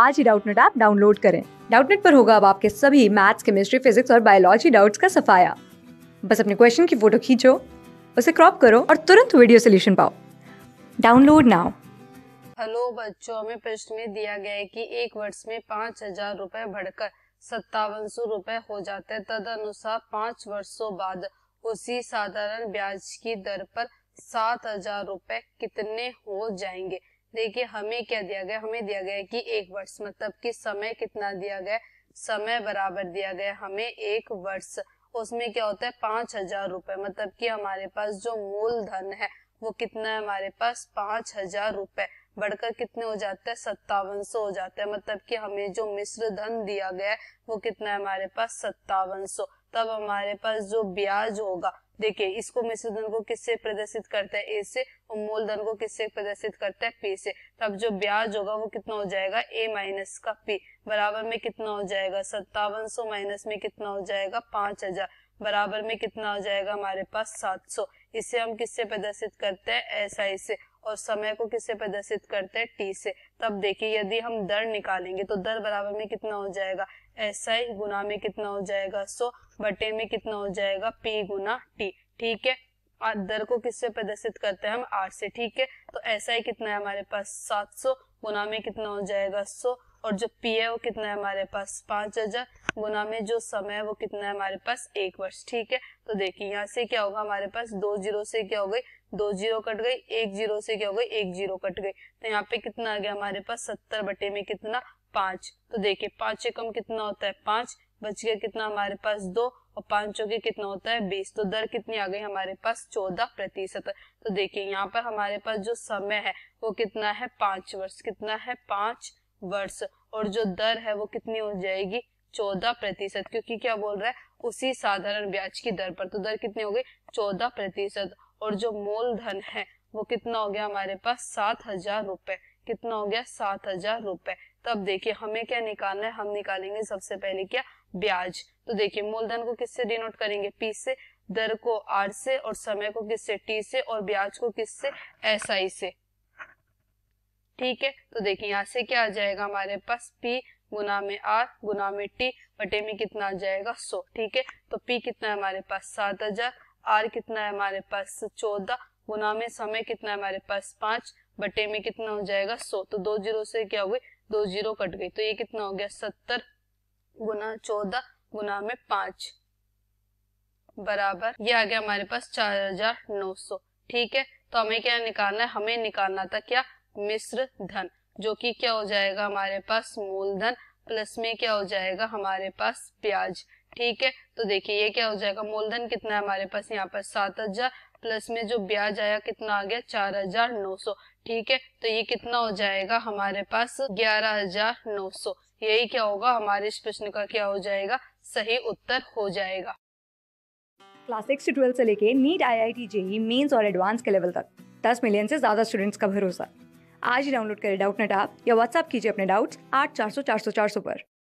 आज ही Doubtnut app download करें डाउटनेट पर होगा अब आपके सभी मैथ्स केमिस्ट्री फिजिक्स और बायोलॉजी डाउट्स का सफाया बस अपने क्वेश्चन की फोटो खींचो उसे क्रॉप करो और तुरंत वीडियो सोल्यूशन पाओ डाउनलोड नाउ हेलो बच्चों में प्रश्न में दिया गया है कि एक वर्ष में पाँच हजार रूपए बढ़कर सत्तावन सौ रूपए हो जाते हैं तद अनुसार पाँच वर्षो बाद उसी साधारण ब्याज की दर पर सात हजार रूपए कितने हो जाएंगे देखिए हमें क्या दिया गया हमें दिया गया कि एक वर्ष मतलब कि समय कितना दिया गया समय बराबर दिया गया हमें एक वर्ष उसमें क्या होता है पांच हजार रुपए मतलब कि हमारे पास जो मूलधन है वो कितना है हमारे पास पांच हजार रुपए बढ़कर कितने हो जाते हैं सत्तावन सौ हो जाता है मतलब कि हमें जो मिश्र धन दिया गया है वो कितना है हमारे पास सत्तावन सौ तब हमारे पास जो ब्याज होगा देखिए इसको मिश्र धन को किससे प्रदर्शित करता है ए से और मूलधन को किससे प्रदर्शित करता है पी से तो अब जो ब्याज होगा वो कितना हो जाएगा ए माइनस का पी बराबर में कितना हो जाएगा सत्तावन सौ माइनस में कितना हो जाएगा पांच हजार बराबर में कितना हो जाएगा हमारे पास सात सौ इसे हम किससे प्रदर्शित करते हैं एस आई से और समय को किससे प्रदर्शित करते हैं टी से तब देखिए यदि हम दर निकालेंगे तो दर बराबर में कितना हो जाएगा एसआई गुना में कितना हो जाएगा सो बटे में कितना हो जाएगा पी गुना टी ठीक है दर को किससे प्रदर्शित करते हैं हम आठ से ठीक है तो ऐसा ही कितना है हमारे पास सात सौ गुना में कितना हो जाएगा सो और जो पी है वो कितना है हमारे पास पांच हजार गुना में जो समय है वो कितना है हमारे पास एक वर्ष ठीक है तो देखिए यहाँ से क्या होगा हमारे पास दो जीरो से क्या हो गई दो जीरो कट गई एक जीरो से क्या हो गई एक जीरो कट गई तो यहाँ पे कितना आ गया हमारे पास सत्तर बटे में कितना पांच तो देखिए पांच से कम कितना होता है पांच बच गया कितना हमारे पास दो और पांच चौके कितना होता है बीस तो दर कितनी आ गई हमारे पास चौदह प्रतिशत तो देखिए यहाँ पर हमारे पास जो समय है वो कितना है पांच वर्ष कितना है पांच वर्ष और जो दर है वो कितनी हो जाएगी चौदह प्रतिशत क्योंकि क्या बोल रहा है उसी साधारण ब्याज की दर पर तो दर कितनी हो गई चौदह प्रतिशत और जो मूलधन है वो कितना हो गया हमारे पास सात हजार रुपए कितना हो गया सात हजार रुपए तब देखिए हमें क्या निकालना है हम निकालेंगे सबसे पहले क्या ब्याज तो देखिए मूलधन को किससे डिनोट करेंगे पी से दर को आर से और समय को किससे टी से और ब्याज को किससे एस आई से ठीक है तो देखिए यहाँ से क्या आ जाएगा हमारे पास पी गुना में आर गुना में टी बटे में कितना आ जाएगा सो ठीक है तो पी कितना है हमारे पास सात हजार आर कितना है हमारे पास चौदह गुना में समय कितना हमारे पास पांच बटे में कितना हो जाएगा सो तो दो जीरो से क्या हो गई दो जीरो कट गई तो ये कितना हो गया सत्तर गुना चौदह गुना में पांच बराबर ये आ गया हमारे पास चार हजार नौ सौ ठीक है तो हमें क्या निकालना है हमें निकालना था क्या मिश्र धन जो कि क्या हो जाएगा हमारे पास मूलधन प्लस में क्या हो जाएगा हमारे पास ब्याज ठीक है तो देखिए ये क्या हो जाएगा मूलधन कितना है हमारे पास यहाँ पर सात हजार प्लस में जो ब्याज आया कितना आ गया चार हजार नौ सौ ठीक है तो ये कितना हो जाएगा हमारे पास ग्यारह हजार नौ सौ यही क्या होगा हमारे इस प्रश्न का क्या हो जाएगा सही उत्तर हो जाएगा क्लास सिक्स से ट्वेल्थ से लेके NEET I I T JEE mains और एडवांस के लेवल तक दस मिलियन से ज्यादा स्टूडेंट्स का भरोसा आज ही डाउनलोड करें डाउट नेट आप या व्हाट्सअप कीजिए अपने डाउट्स आठ चार सौ चार सौ चार सौ पर